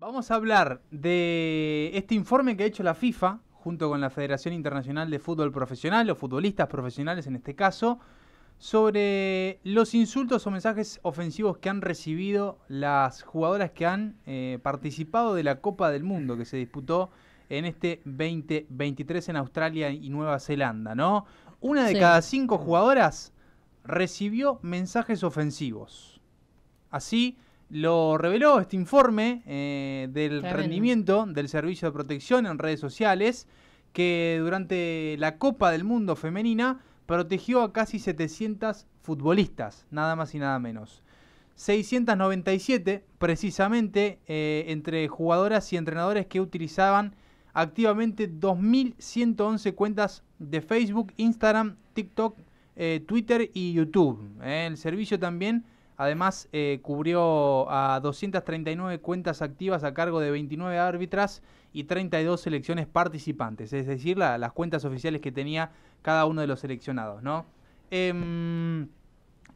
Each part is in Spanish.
Vamos a hablar de este informe que ha hecho la FIFA junto con la Federación Internacional de Fútbol Profesional o futbolistas profesionales en este caso sobre los insultos o mensajes ofensivos que han recibido las jugadoras que han eh, participado de la Copa del Mundo que se disputó en este 2023 en Australia y Nueva Zelanda, ¿no? Una de cada cinco jugadoras recibió mensajes ofensivos. Así lo reveló este informe eh, del rendimiento del Servicio de Protección en redes sociales, que durante la Copa del Mundo Femenina protegió a casi 700 futbolistas, nada más y nada menos. 697 precisamente eh, entre jugadoras y entrenadores que utilizaban activamente 2.111 cuentas de Facebook, Instagram, TikTok, eh, Twitter y YouTube. el servicio también Además, eh, cubrió a 239 cuentas activas a cargo de 29 árbitras y 32 selecciones participantes, es decir, las cuentas oficiales que tenía cada uno de los seleccionados. Em,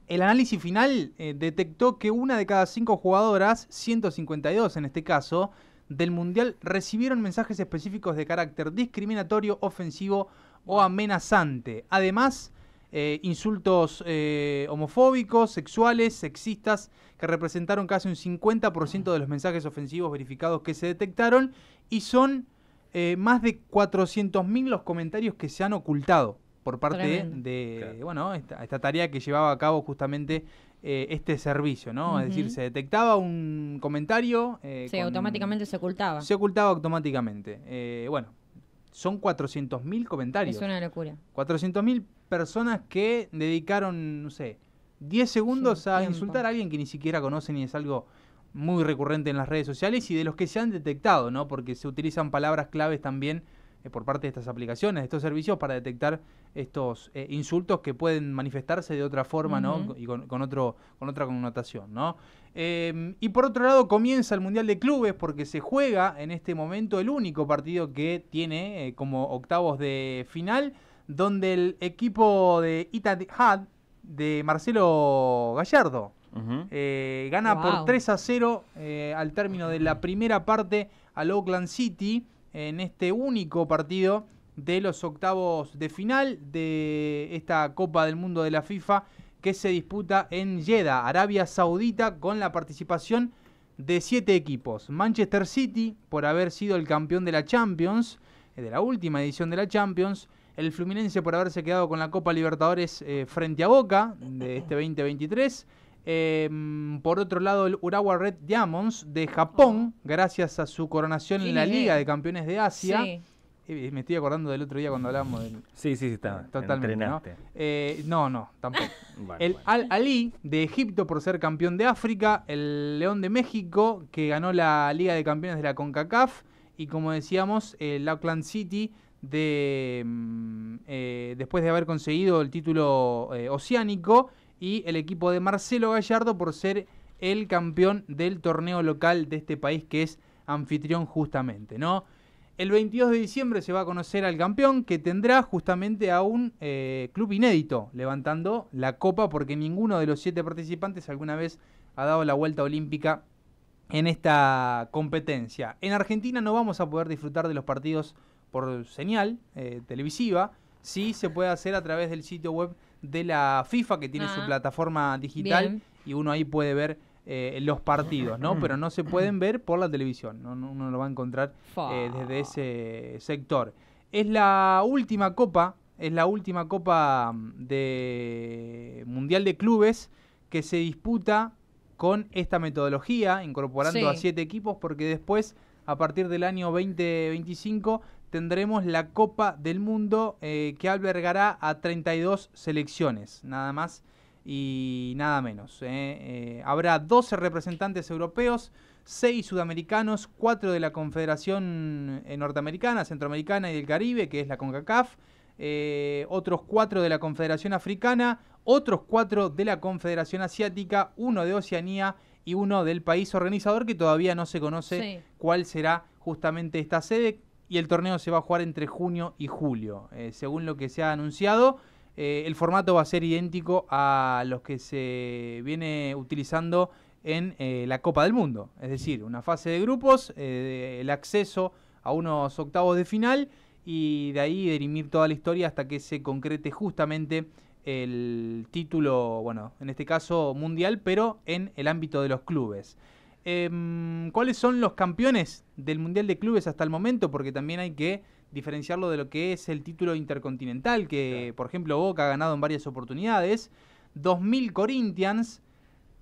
el análisis final eh, detectó que una de cada cinco jugadoras, 152 en este caso, del Mundial recibieron mensajes específicos de carácter discriminatorio, ofensivo o amenazante. Además, eh, insultos eh, homofóbicos, sexuales, sexistas, que representaron casi un 50% de los mensajes ofensivos verificados que se detectaron y son eh, más de 400.000 los comentarios que se han ocultado por parte de bueno esta, tarea que llevaba a cabo justamente este servicio, ¿no? Es decir, se detectaba un comentario. sí, automáticamente se ocultaba. Se ocultaba automáticamente. bueno, son 400.000 comentarios. Es una locura. 400.000 personas que dedicaron, no sé, 10 segundos a insultar a alguien que ni siquiera conocen y es algo muy recurrente en las redes sociales y de los que se han detectado, ¿no? Porque se utilizan palabras claves también eh, por parte de estas aplicaciones, de estos servicios, para detectar estos eh, insultos que pueden manifestarse de otra forma, ¿no? Y con, otro, con otra connotación, ¿no? Em, y por otro lado, comienza el Mundial de Clubes porque se juega en este momento el único partido que tiene eh, como octavos de final donde el equipo de Had, de Marcelo Gallardo eh, gana por 3 a 0 eh, al término de la primera parte al Oakland City en este único partido de los octavos de final de esta Copa del Mundo de la FIFA que se disputa en Jeddah, Arabia Saudita, con la participación de siete equipos. Manchester City, por haber sido el campeón de la Champions, eh, de la última edición de la Champions, el Fluminense por haberse quedado con la Copa Libertadores eh, frente a Boca de este 2023. Em, por otro lado, el Urawa Red Diamonds de Japón, oh. gracias a su coronación en la Liga de Campeones de Asia. Eh, me estoy acordando del otro día cuando hablábamos del. Sí, sí, sí, está. Eh, totalmente. ¿no? ¿no? tampoco. el Al Ali de Egipto por ser campeón de África. El León de México que ganó la Liga de Campeones de la CONCACAF. Y como decíamos, el Auckland City Mm, eh, después de haber conseguido el título eh, oceánico y el equipo de Marcelo Gallardo por ser el campeón del torneo local de este país que es anfitrión justamente, ¿no? El 22 de diciembre se va a conocer al campeón que tendrá justamente a un eh, club inédito levantando la copa porque ninguno de los siete participantes alguna vez ha dado la vuelta olímpica en esta competencia. En Argentina no vamos a poder disfrutar de los partidos por señal eh, televisiva, sí se puede hacer a través del sitio web de la FIFA, que tiene su plataforma digital, y uno ahí puede ver eh, los partidos, ¿no? Pero no se pueden ver por la televisión, ¿no? uno lo va a encontrar eh, desde ese sector. Es la última copa, es la última copa mm, de Mundial de Clubes que se disputa con esta metodología, incorporando a siete equipos, porque después a partir del año 2025 tendremos la Copa del Mundo eh, que albergará a 32 selecciones, nada más y nada menos. Eh. Eh, habrá 12 representantes europeos, 6 sudamericanos, 4 de la Confederación Norteamericana, Centroamericana y del Caribe, que es la CONCACAF, otros 4 de la Confederación Africana, otros 4 de la Confederación Asiática, uno de Oceanía, y uno del país organizador que todavía no se conoce cuál será justamente esta sede y el torneo se va a jugar entre junio y julio. Eh, según lo que se ha anunciado, eh, el formato va a ser idéntico a los que se viene utilizando en eh, la Copa del Mundo, es decir, una fase de grupos, el acceso a unos octavos de final y de ahí derimir toda la historia hasta que se concrete justamente el título, bueno, en este caso mundial, pero en el ámbito de los clubes. Em, ¿Cuáles son los campeones del Mundial de Clubes hasta el momento? Porque también hay que diferenciarlo de lo que es el título intercontinental, que por ejemplo Boca ha ganado en varias oportunidades. 2000 Corinthians,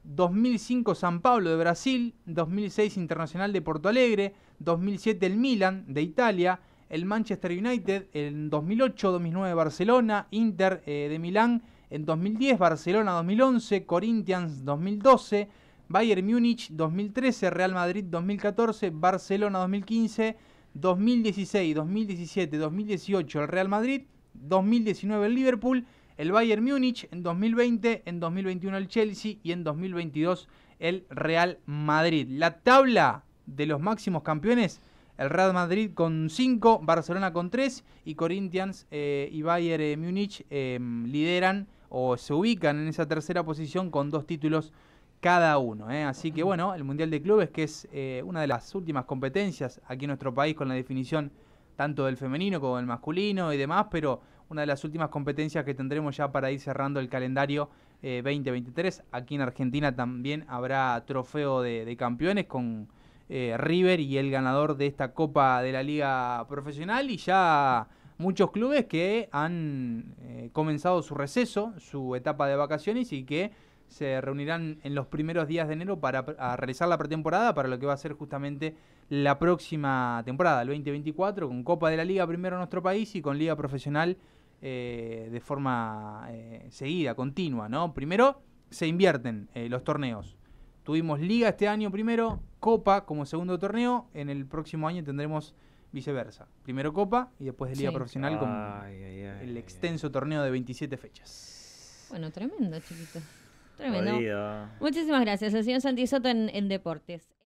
2005 San Pablo de Brasil, 2006 Internacional de Porto Alegre, 2007 el Milan de Italia, el Manchester United en 2008, 2009 Barcelona, Inter de Milán en 2010, Barcelona 2011, Corinthians 2012, Bayern Múnich 2013, Real Madrid 2014, Barcelona 2015, 2016, 2017, 2018 el Real Madrid, 2019 el Liverpool, el Bayern Múnich en 2020, en 2021 el Chelsea y en 2022 el Real Madrid. La tabla de los máximos campeones el Real Madrid con 5, Barcelona con 3 y Corinthians eh, y Bayern eh, Múnich em, lideran o se ubican en esa tercera posición con dos títulos cada uno. Eh. Así que bueno, el Mundial de Clubes, que es una de las últimas competencias aquí en nuestro país con la definición tanto del femenino como del masculino y demás, pero una de las últimas competencias que tendremos ya para ir cerrando el calendario 2023. Aquí en Argentina también habrá trofeo de campeones con eh, River y el ganador de esta Copa de la Liga Profesional y ya muchos clubes que han eh, comenzado su receso, su etapa de vacaciones y que se reunirán en los primeros días de enero para realizar la pretemporada para lo que va a ser justamente la próxima temporada, el 2024, con Copa de la Liga primero en nuestro país y con Liga Profesional eh, de forma seguida, continua, ¿no? Primero se invierten los torneos Tuvimos liga este año primero, copa como segundo torneo, en el próximo año tendremos viceversa. Primero copa y después de liga profesional como el extenso torneo de 27 fechas. Bueno, tremendo, chiquito. Tremendo. Muchísimas gracias, el señor Santi en Deportes.